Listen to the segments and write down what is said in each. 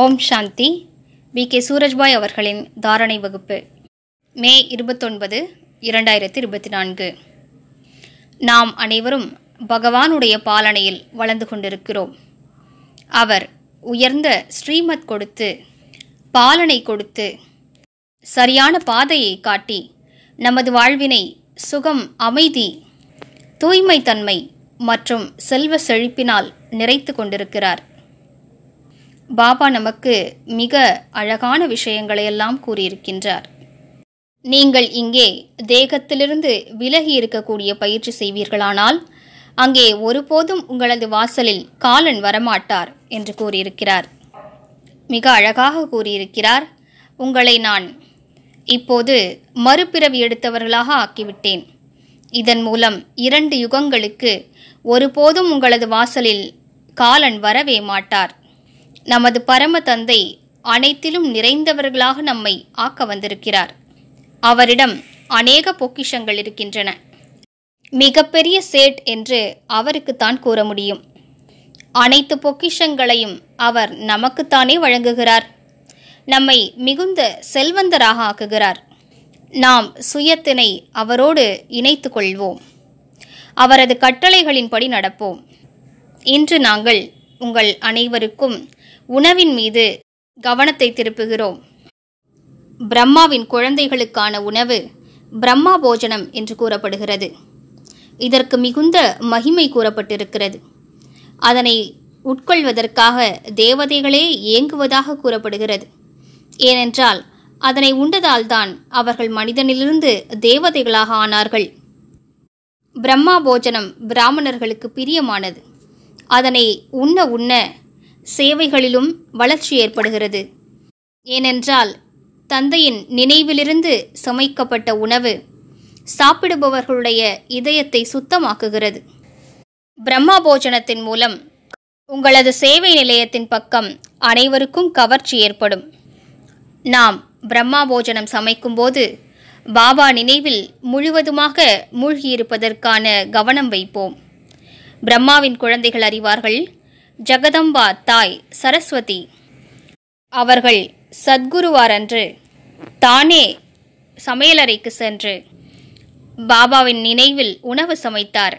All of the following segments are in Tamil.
ஓம் சாந்தி பி கே சூரஜ்பாய் அவர்களின் தாரணை வகுப்பு மே இருபத்தொன்பது இரண்டாயிரத்தி இருபத்தி நான்கு நாம் அனைவரும் பகவானுடைய பாலனையில் வளர்ந்து கொண்டிருக்கிறோம் அவர் உயர்ந்த ஸ்ரீமத் கொடுத்து பாலனை கொடுத்து சரியான பாதையை காட்டி நமது வாழ்வினை சுகம் அமைதி தூய்மை தன்மை மற்றும் செல்வ செழிப்பினால் நிறைத்து கொண்டிருக்கிறார் பாபா நமக்கு மிக அழகான விஷயங்களை எல்லாம் கூறியிருக்கின்றார் நீங்கள் இங்கே தேகத்திலிருந்து விலகி இருக்கக்கூடிய பயிற்சி செய்வீர்களானால் அங்கே ஒருபோதும் உங்களது வாசலில் காலன் வரமாட்டார் என்று கூறியிருக்கிறார் மிக அழகாக கூறியிருக்கிறார் உங்களை நான் இப்போது மறுபிறவி எடுத்தவர்களாக ஆக்கிவிட்டேன் இதன் மூலம் இரண்டு யுகங்களுக்கு ஒருபோதும் உங்களது வாசலில் காலன் வரவே மாட்டார் நமது பரம தந்தை அனைத்திலும் நிறைந்தவர்களாக நம்மை ஆக்க வந்திருக்கிறார் அவரிடம் அநேக பொக்கிஷங்கள் இருக்கின்றன மிகப்பெரிய சேட் என்று அவருக்குத்தான் கூற முடியும் அனைத்து பொக்கிஷங்களையும் அவர் நமக்குத்தானே வழங்குகிறார் நம்மை மிகுந்த செல்வந்தராக ஆக்குகிறார் நாம் சுயத்தினை அவரோடு இணைத்து கொள்வோம் அவரது கட்டளைகளின்படி நடப்போம் இன்று நாங்கள் உங்கள் அனைவருக்கும் உணவின் மீது கவனத்தை திருப்புகிறோம் பிரம்மாவின் குழந்தைகளுக்கான உணவு பிரம்மா போஜனம் என்று கூறப்படுகிறது இதற்கு மிகுந்த மகிமை கூறப்பட்டிருக்கிறது அதனை உட்கொள்வதற்காக தேவதைகளே இயங்குவதாக கூறப்படுகிறது ஏனென்றால் அதனை உண்டதால்தான் அவர்கள் மனிதனிலிருந்து தேவதைகளாக ஆனார்கள் பிரம்மா போஜனம் பிராமணர்களுக்கு பிரியமானது அதனை உண்ண உண்ண சேவைகளிலும் வளர்ச்சி ஏற்படுகிறது ஏனென்றால் தந்தையின் நினைவிலிருந்து சமைக்கப்பட்ட உணவு சாப்பிடுபவர்களுடைய இதயத்தை சுத்தமாக்குகிறது பிரம்மா போஜனத்தின் மூலம் உங்களது சேவை நிலையத்தின் பக்கம் அனைவருக்கும் கவர்ச்சி ஏற்படும் நாம் பிரம்மா போஜனம் சமைக்கும்போது பாபா நினைவில் முழுவதுமாக மூழ்கியிருப்பதற்கான கவனம் வைப்போம் பிரம்மாவின் குழந்தைகள் அறிவார்கள் ஜெகதம்பா தாய் சரஸ்வதி அவர்கள் சத்குருவாரன்று தானே சமையலறைக்கு சென்று பாபாவின் நினைவில் உணவு சமைத்தார்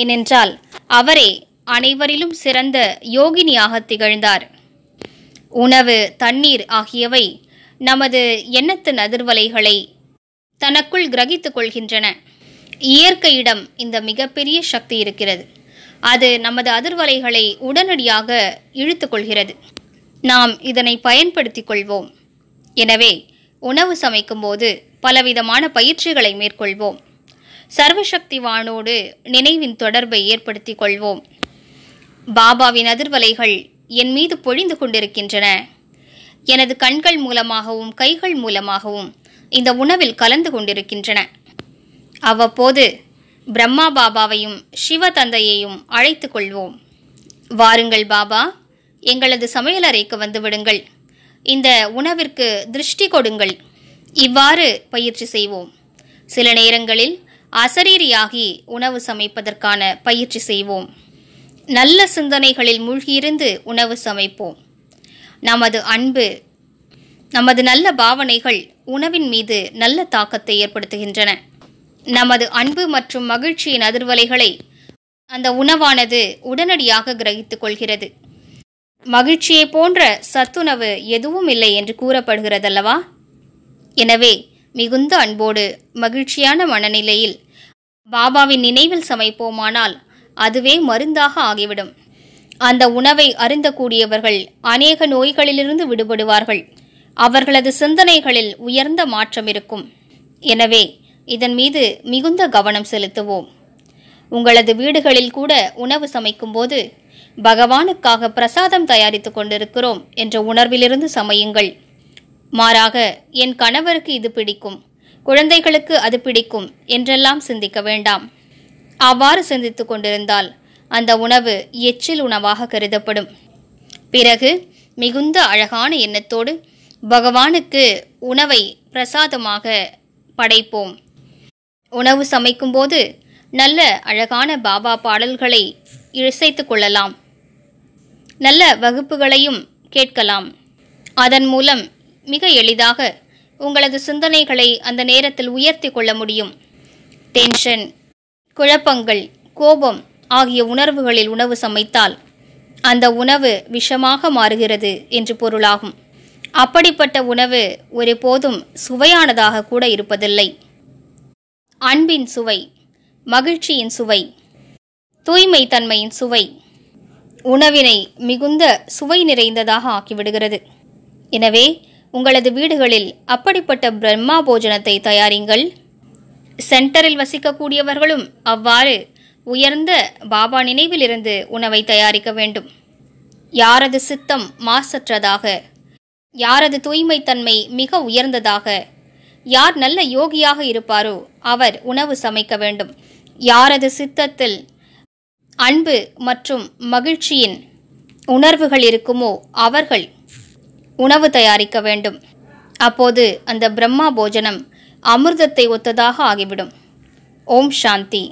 ஏனென்றால் அவரே அனைவரிலும் சிறந்த யோகினியாக திகழ்ந்தார் உணவு தண்ணீர் ஆகியவை நமது எண்ணத்தின் அதிர்வலைகளை தனக்குள் கிரகித்துக் கொள்கின்றன இயற்கையிடம் இந்த மிகப்பெரிய சக்தி இருக்கிறது அது நமது அதிர்வலைகளை உடனடியாக இழுத்து கொள்கிறது நாம் இதனை பயன்படுத்திக் கொள்வோம் எனவே உணவு சமைக்கும்போது பலவிதமான பயிற்சிகளை மேற்கொள்வோம் சர்வசக்தி வானோடு நினைவின் தொடர்பை ஏற்படுத்திக் கொள்வோம் பாபாவின் அதிர்வலைகள் என் மீது பொழிந்து கொண்டிருக்கின்றன எனது கண்கள் மூலமாகவும் கைகள் மூலமாகவும் இந்த உணவில் கலந்து கொண்டிருக்கின்றன அவ்வப்போது பிரம்மா பாபாவையும் சிவ தந்தையையும் அழைத்து கொள்வோம் வாருங்கள் பாபா எங்களது சமையலறைக்கு வந்துவிடுங்கள் இந்த உணவிற்கு திருஷ்டி கொடுங்கள் இவ்வாறு பயிற்சி செய்வோம் சில நேரங்களில் அசரீரியாகி உணவு சமைப்பதற்கான பயிற்சி செய்வோம் நல்ல சிந்தனைகளில் மூழ்கியிருந்து உணவு சமைப்போம் நமது அன்பு நமது நல்ல பாவனைகள் உணவின் மீது நல்ல தாக்கத்தை ஏற்படுத்துகின்றன நமது அன்பு மற்றும் மகிழ்ச்சியின் அதிர்வலைகளை அந்த உணவானது உடனடியாக கிரகித்துக் கொள்கிறது மகிழ்ச்சியை போன்ற சத்துணவு எதுவும் இல்லை என்று கூறப்படுகிறதல்லவா எனவே மிகுந்த அன்போடு மகிழ்ச்சியான மனநிலையில் பாபாவின் நினைவில் சமைப்போமானால் அதுவே மருந்தாக ஆகிவிடும் அந்த உணவை அருந்தக்கூடியவர்கள் அநேக நோய்களிலிருந்து விடுபடுவார்கள் அவர்களது சிந்தனைகளில் உயர்ந்த மாற்றம் இருக்கும் எனவே இதன் மீது மிகுந்த கவனம் செலுத்துவோம் உங்களது வீடுகளில் கூட உணவு சமைக்கும் போது பகவானுக்காக பிரசாதம் தயாரித்து கொண்டிருக்கிறோம் என்ற உணர்விலிருந்து சமையுங்கள் மாறாக என் கணவருக்கு இது பிடிக்கும் குழந்தைகளுக்கு அது பிடிக்கும் என்றெல்லாம் சிந்திக்க வேண்டாம் அவ்வாறு சிந்தித்து கொண்டிருந்தால் அந்த உணவு எச்சில் உணவாக கருதப்படும் பிறகு மிகுந்த அழகான எண்ணத்தோடு பகவானுக்கு உணவை பிரசாதமாக படைப்போம் உணவு சமைக்கும்போது நல்ல அழகான பாபா பாடல்களை இசைத்து கொள்ளலாம் நல்ல வகுப்புகளையும் கேட்கலாம் அதன் மூலம் மிக எளிதாக உங்களது சிந்தனைகளை அந்த நேரத்தில் உயர்த்தி கொள்ள முடியும் டென்ஷன் குழப்பங்கள் கோபம் ஆகிய உணர்வுகளில் உணவு சமைத்தால் அந்த உணவு விஷமாக மாறுகிறது என்று பொருளாகும் அப்படிப்பட்ட உணவு ஒருபோதும் சுவையானதாக கூட இருப்பதில்லை அன்பின் சுவை மகிழ்ச்சியின் சுவை தூய்மை தன்மையின் சுவை உணவினை மிகுந்த சுவை நிறைந்ததாக ஆக்கிவிடுகிறது எனவே உங்களது வீடுகளில் அப்படிப்பட்ட பிரம்மா போஜனத்தை தயாரிங்கள் சென்டரில் வசிக்கக்கூடியவர்களும் அவ்வாறு உயர்ந்த பாபா நினைவிலிருந்து உணவை தயாரிக்க வேண்டும் யாரது சித்தம் மாசற்றதாக யாரது தூய்மைத்தன்மை மிக உயர்ந்ததாக யார் நல்ல யோகியாக இருப்பாரோ அவர் உணவு சமைக்க வேண்டும் யாரது சித்தத்தில் அன்பு மற்றும் மகிழ்ச்சியின் உணர்வுகள் இருக்குமோ அவர்கள் உணவு தயாரிக்க வேண்டும் அப்போது அந்த பிரம்மா போஜனம் அமிர்தத்தை ஒத்ததாக ஆகிவிடும் ஓம் சாந்தி